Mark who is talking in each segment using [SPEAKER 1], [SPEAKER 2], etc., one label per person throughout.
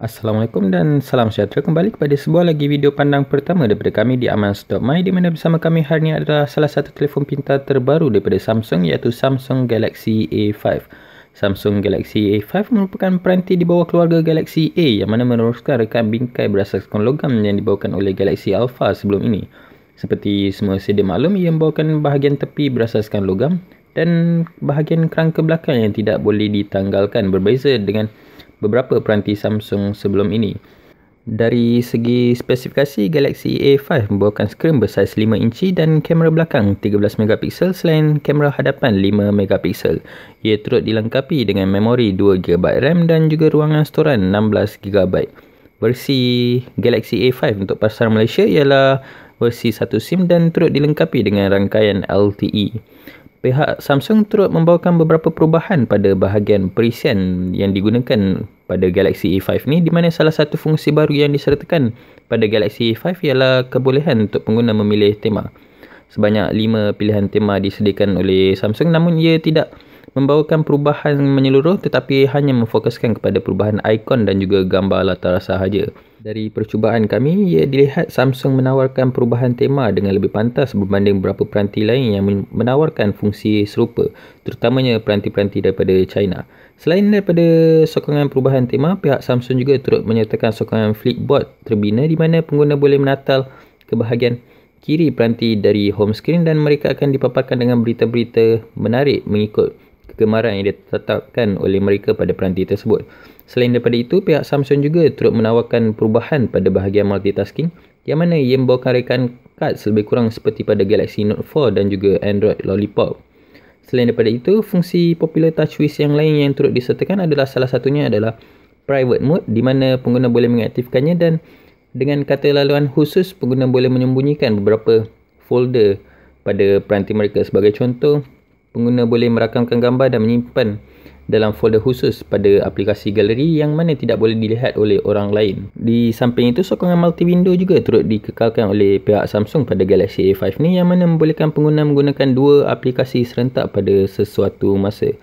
[SPEAKER 1] Assalamualaikum dan salam sejahtera kembali kepada sebuah lagi video pandang pertama daripada kami di Amans.my di mana bersama kami hari ini adalah salah satu telefon pintar terbaru daripada Samsung iaitu Samsung Galaxy A5. Samsung Galaxy A5 merupakan peranti di bawah keluarga Galaxy A yang mana meneruskan rekan bingkai berasaskan logam yang dibawakan oleh Galaxy Alpha sebelum ini. Seperti semua sedia maklum, ia membawakan bahagian tepi berasaskan logam dan bahagian kerangka belakang yang tidak boleh ditanggalkan berbeza dengan beberapa peranti Samsung sebelum ini. Dari segi spesifikasi, Galaxy A5 membawakan skrin bersaiz 5 inci dan kamera belakang 13 megapiksel selain kamera hadapan 5 megapiksel. Ia turut dilengkapi dengan memori 2GB RAM dan juga ruangan storan 16GB. Versi Galaxy A5 untuk pasar Malaysia ialah versi satu SIM dan turut dilengkapi dengan rangkaian LTE pihak Samsung turut membawakan beberapa perubahan pada bahagian perisian yang digunakan pada Galaxy E5 ni di mana salah satu fungsi baru yang disertakan pada Galaxy E5 ialah kebolehan untuk pengguna memilih tema. Sebanyak 5 pilihan tema disediakan oleh Samsung namun ia tidak membawakan perubahan menyeluruh tetapi hanya memfokuskan kepada perubahan ikon dan juga gambar latar sahaja. Dari percubaan kami, ia dilihat Samsung menawarkan perubahan tema dengan lebih pantas berbanding beberapa peranti lain yang menawarkan fungsi serupa, terutamanya peranti-peranti daripada China. Selain daripada sokongan perubahan tema, pihak Samsung juga turut menyertakan sokongan Flipboard terbina di mana pengguna boleh menatal ke bahagian kiri peranti dari home screen dan mereka akan dipaparkan dengan berita-berita menarik mengikut kegemaran yang ditetapkan oleh mereka pada peranti tersebut. Selain daripada itu, pihak Samsung juga turut menawarkan perubahan pada bahagian multitasking yang mana ia membawakan rekaan kad lebih kurang seperti pada Galaxy Note 4 dan juga Android Lollipop. Selain daripada itu, fungsi popular TouchWiz yang lain yang turut disertakan adalah salah satunya adalah private mode di mana pengguna boleh mengaktifkannya dan dengan kata laluan khusus pengguna boleh menyembunyikan beberapa folder pada peranti mereka sebagai contoh pengguna boleh merakamkan gambar dan menyimpan dalam folder khusus pada aplikasi galeri yang mana tidak boleh dilihat oleh orang lain. Di samping itu, sokongan multi-window juga turut dikekalkan oleh pihak Samsung pada Galaxy A5 ni yang mana membolehkan pengguna menggunakan dua aplikasi serentak pada sesuatu masa.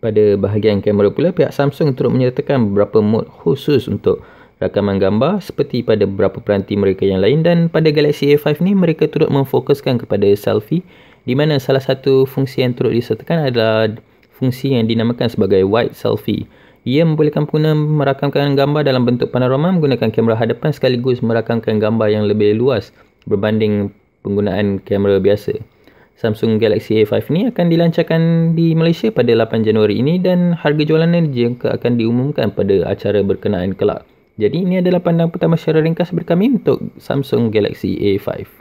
[SPEAKER 1] Pada bahagian kamera pula, pihak Samsung turut menyertakan beberapa mod khusus untuk rakaman gambar seperti pada beberapa peranti mereka yang lain dan pada Galaxy A5 ni mereka turut memfokuskan kepada selfie di mana salah satu fungsi yang turut disertakan adalah fungsi yang dinamakan sebagai wide selfie. Ia membolehkan pengguna merakamkan gambar dalam bentuk panorama menggunakan kamera hadapan sekaligus merakamkan gambar yang lebih luas berbanding penggunaan kamera biasa. Samsung Galaxy A5 ini akan dilancarkan di Malaysia pada 8 Januari ini dan harga jualannya jangka akan diumumkan pada acara berkenaan kelak. Jadi ini adalah pandang pertama secara ringkas dari untuk Samsung Galaxy A5.